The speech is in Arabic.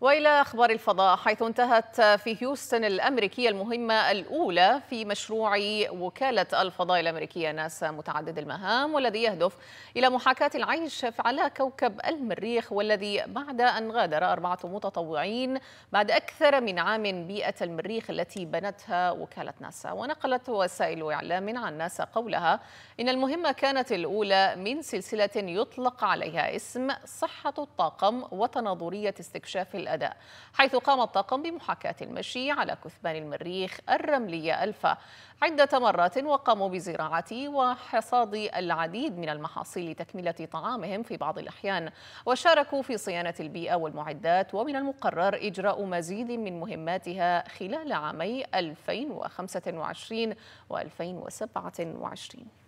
والى اخبار الفضاء حيث انتهت في هيوستن الامريكيه المهمه الاولى في مشروع وكاله الفضاء الامريكيه ناسا متعدد المهام والذي يهدف الى محاكاه العيش على كوكب المريخ والذي بعد ان غادر اربعه متطوعين بعد اكثر من عام بيئه المريخ التي بنتها وكاله ناسا ونقلت وسائل اعلام عن ناسا قولها ان المهمه كانت الاولى من سلسله يطلق عليها اسم صحه الطاقم وتناظريه استكشاف الأداء حيث قام الطاقم بمحاكاة المشي على كثبان المريخ الرملية ألفا عدة مرات وقاموا بزراعة وحصاد العديد من المحاصيل لتكملة طعامهم في بعض الأحيان وشاركوا في صيانة البيئة والمعدات ومن المقرر إجراء مزيد من مهماتها خلال عامي 2025 و 2027